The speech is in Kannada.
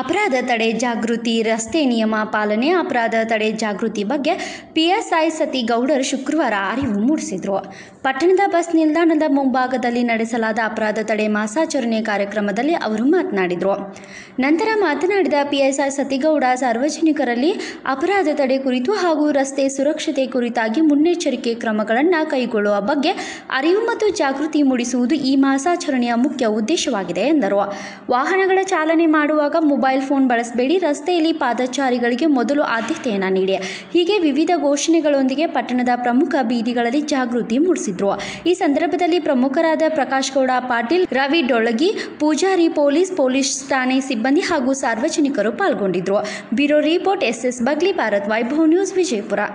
ಅಪರಾಧ ತಡೆ ಜಾಗೃತಿ ರಸ್ತೆ ನಿಯಮ ಪಾಲನೆ ಅಪರಾಧ ತಡೆ ಜಾಗೃತಿ ಬಗ್ಗೆ ಪಿಎಸ್ಐ ಸತಿ ಶುಕ್ರವಾರ ಅರಿವು ಮೂಡಿಸಿದರು ಪಟ್ಟಣದ ಬಸ್ ನಿಲ್ದಾಣದ ಮುಂಭಾಗದಲ್ಲಿ ನಡೆಸಲಾದ ಅಪರಾಧ ತಡೆ ಮಾಸಾಚರಣೆ ಕಾರ್ಯಕ್ರಮದಲ್ಲಿ ಅವರು ಮಾತನಾಡಿದರು ನಂತರ ಮಾತನಾಡಿದ ಪಿಎಸ್ಐ ಸತಿಗೌಡ ಸಾರ್ವಜನಿಕರಲ್ಲಿ ಅಪರಾಧ ತಡೆ ಕುರಿತು ಹಾಗೂ ರಸ್ತೆ ಸುರಕ್ಷತೆ ಕುರಿತಾಗಿ ಮುನ್ನೆಚ್ಚರಿಕೆ ಕ್ರಮಗಳನ್ನು ಕೈಗೊಳ್ಳುವ ಬಗ್ಗೆ ಅರಿವು ಮತ್ತು ಜಾಗೃತಿ ಮೂಡಿಸುವುದು ಈ ಮಾಸಾಚರಣೆಯ ಮುಖ್ಯ ಉದ್ದೇಶವಾಗಿದೆ ಎಂದರು ವಾಹನಗಳ ಚಾಲನೆ ಮಾಡುವಾಗ ಮೊಬೈಲ್ ಫೋನ್ ಬಳಸಬೇಡಿ ರಸ್ತೆಯಲ್ಲಿ ಪಾದಚಾರಿಗಳಿಗೆ ಮೊದಲು ಆದ್ಯತೆಯನ್ನು ನೀಡಿ ಹೀಗೆ ವಿವಿಧ ಘೋಷಣೆಗಳೊಂದಿಗೆ ಪಟ್ಟಣದ ಪ್ರಮುಖ ಬೀದಿಗಳಲ್ಲಿ ಜಾಗೃತಿ ಮೂಡಿಸಿದ್ರು ಈ ಸಂದರ್ಭದಲ್ಲಿ ಪ್ರಮುಖರಾದ ಪ್ರಕಾಶ್ ಗೌಡ ಪಾಟೀಲ್ ರವಿ ಡೊಳಗಿ ಪೂಜಾರಿ ಪೊಲೀಸ್ ಪೊಲೀಸ್ ಠಾಣೆ ಸಿಬ್ಬಂದಿ ಹಾಗೂ ಸಾರ್ವಜನಿಕರು ಪಾಲ್ಗೊಂಡಿದ್ರು bureau report S S Bagli Bharat Vaibhav news Vijayapura